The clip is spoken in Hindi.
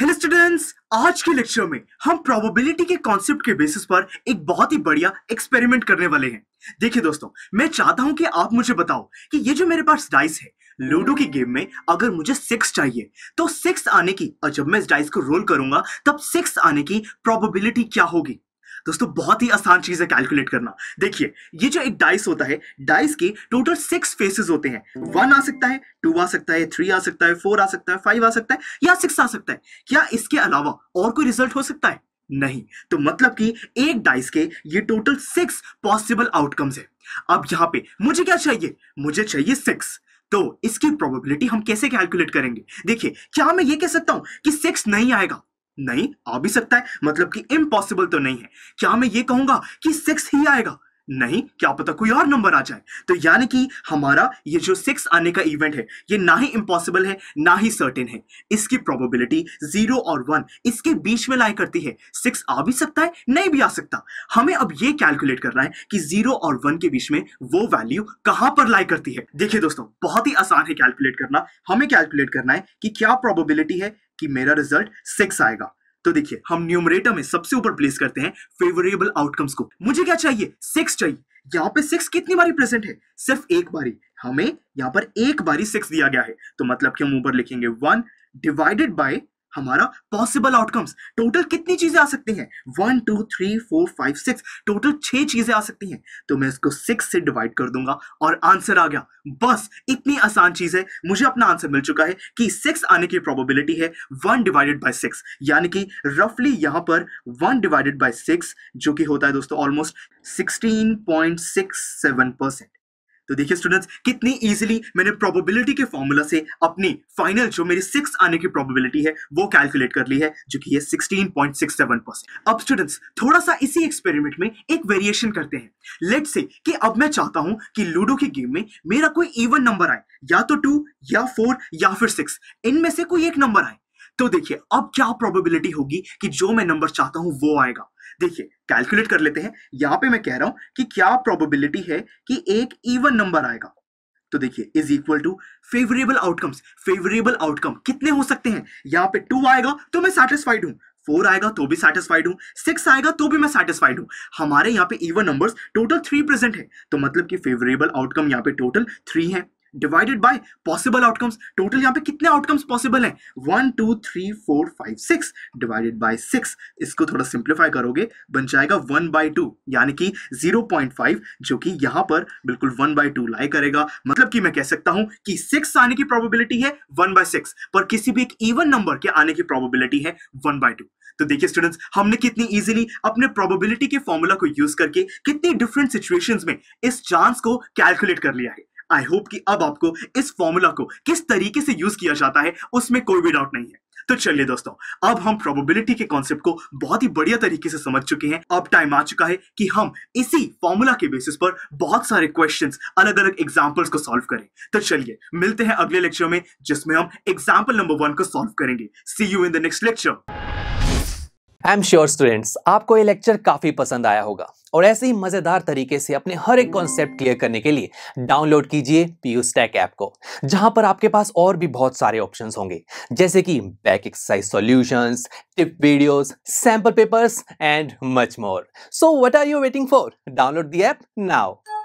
हेलो स्टूडेंट्स आज के लेक्चर में हम प्रोबेबिलिटी के कॉन्सेप्ट के बेसिस पर एक बहुत ही बढ़िया एक्सपेरिमेंट करने वाले हैं देखिए दोस्तों मैं चाहता हूं कि आप मुझे बताओ कि ये जो मेरे पास डाइस है लूडो की गेम में अगर मुझे सिक्स चाहिए तो सिक्स आने की और जब मैं इस डाइस को रोल करूंगा तब सिक्स आने की प्रोबेबिलिटी क्या होगी दोस्तों बहुत ही आसान चीज है कैलकुलेट करना देखिए ये जो एक डाइस होता है डाइस के टोटल सिक्स फेसेस होते हैं वन आ सकता है टू आ सकता है थ्री आ सकता है फोर आ सकता है फाइव आ सकता है या सिक्स आ सकता है क्या इसके अलावा और कोई रिजल्ट हो सकता है नहीं तो मतलब कि एक डाइस के ये टोटल सिक्स पॉसिबल आउटकम्स है अब यहां पे मुझे क्या चाहिए मुझे चाहिए सिक्स तो इसकी प्रोबेबिलिटी हम कैसे कैलकुलेट करेंगे देखिए क्या मैं ये कह सकता हूं कि सिक्स नहीं आएगा नहीं आ भी सकता है मतलब कि इम्पॉसिबल तो नहीं है क्या मैं ये कहूंगा कि सिक्स ही आएगा नहीं क्या पता कोई और नंबर आ जाए तो यानी कि हमारा ये जो सिक्स आने का इवेंट है ये ना ही इम्पॉसिबल है ना ही सर्टेन है इसकी प्रोबेबिलिटी जीरो और वन इसके बीच में लाई करती है सिक्स आ भी सकता है नहीं भी आ सकता हमें अब ये कैलकुलेट करना है कि जीरो और वन के बीच में वो वैल्यू कहां पर लाई करती है देखिए दोस्तों बहुत ही आसान है कैलकुलेट करना हमें कैलकुलेट करना है कि क्या प्रॉबिलिटी है कि मेरा रिजल्ट सिक्स आएगा तो देखिए हम न्यूमरेटर में सबसे ऊपर प्लेस करते हैं फेवरेबल आउटकम्स को मुझे क्या चाहिए सिक्स चाहिए यहाँ पे सिक्स कितनी बारी प्रेजेंट है सिर्फ एक बारी हमें यहाँ पर एक बारी सिक्स दिया गया है तो मतलब कि हम ऊपर लिखेंगे वन डिवाइडेड बाय हमारा पॉसिबल आउटकम्स टोटल कितनी चीजें आ सकती हैं one two three four five six total छह चीजें आ सकती हैं तो मैं इसको सिक्स से डिवाइड कर दूंगा और आंसर आ गया बस इतनी आसान चीज है मुझे अपना आंसर मिल चुका है कि सिक्स आने की प्रोबेबिलिटी है वन डिवाइडेड बाई सिक्स यानी कि रफली यहां पर वन डिवाइडेड बाई सिक्स जो कि होता है दोस्तों ऑलमोस्ट सिक्सटीन परसेंट तो देखिए स्टूडेंट्स कितनी इजीली मैंने प्रोबेबिलिटी के फॉर्मूला से अपनी फाइनल जो मेरी सिक्स आने की प्रोबेबिलिटी है वो कैलकुलेट कर ली है जो कि ये 16.67 परसेंट अब स्टूडेंट्स थोड़ा सा इसी एक्सपेरिमेंट में एक वेरिएशन करते हैं लेट से कि अब मैं चाहता हूं कि लूडो की गेम में मेरा कोई इवन नंबर आए या तो टू या फोर या फिर सिक्स इनमें से कोई एक नंबर आए तो देखिए अब क्या प्रोबेबिलिटी होगी कि जो मैं नंबर चाहता हूं वो आएगा देखिए कैलकुलेट कर लेते हैं यहां पे मैं कह रहा हूं कि क्या प्रोबेबिलिटी है कि एक इवन नंबर आएगा तो देखिए is equal to favourable outcomes favourable outcome कितने हो सकते हैं यहां पे टू आएगा तो मैं सेटिस्फाइड हूं फोर आएगा तो भी सेटिस्फाइड हूं सिक्स आएगा तो भी मैं सेटिस्फाइड हूँ हमारे यहाँ पे even numbers total three present है तो मतलब कि फेवरेबल आउटकम यहाँ पे टोटल थ्री है divided by possible outcomes total यहां पे कितने आउटकम्स पॉसिबल हैं one two three four five six divided by six इसको थोड़ा सिंप्लीफाई करोगे बन जाएगा वन बाय टू यानी कि जीरो पॉइंट फाइव जो कि यहां पर बिल्कुल वन बाय टू लाई करेगा मतलब कि मैं कह सकता हूं कि सिक्स आने की प्रोबेबिलिटी है वन बाय सिक्स पर किसी भी एक इवन नंबर के आने की प्रोबेबिलिटी है वन बाय टू तो देखिए स्टूडेंट्स हमने कितनी इजीली अपने प्रोबेबिलिटी के फॉर्मूला को यूज करके कितनी डिफरेंट सिचुएशंस में इस चांस को कैलकुलेट कर लिया है आई होप कि अब आपको इस फॉर्मूला को किस तरीके से यूज किया जाता है उसमें कोई भी डाउट नहीं है तो चलिए दोस्तों अब हम प्रोबेबिलिटी के कॉन्सेप्ट को बहुत ही बढ़िया तरीके से समझ चुके हैं अब टाइम आ चुका है कि हम इसी फॉर्मूला के बेसिस पर बहुत सारे क्वेश्चंस अलग अलग एग्जांपल्स को सॉल्व करें तो चलिए मिलते हैं अगले लेक्चर में जिसमें हम एग्जाम्पल नंबर वन को सॉल्व करेंगे see you in the next lecture I am sure students आपको ये लेक्चर काफ़ी पसंद आया होगा और ऐसे ही मज़ेदार तरीके से अपने हर एक कॉन्सेप्ट क्लियर करने के लिए डाउनलोड कीजिए पीयू स्टैक ऐप को जहां पर आपके पास और भी बहुत सारे ऑप्शंस होंगे जैसे कि back exercise solutions, tip videos, sample papers and much more so what are you waiting for download the app now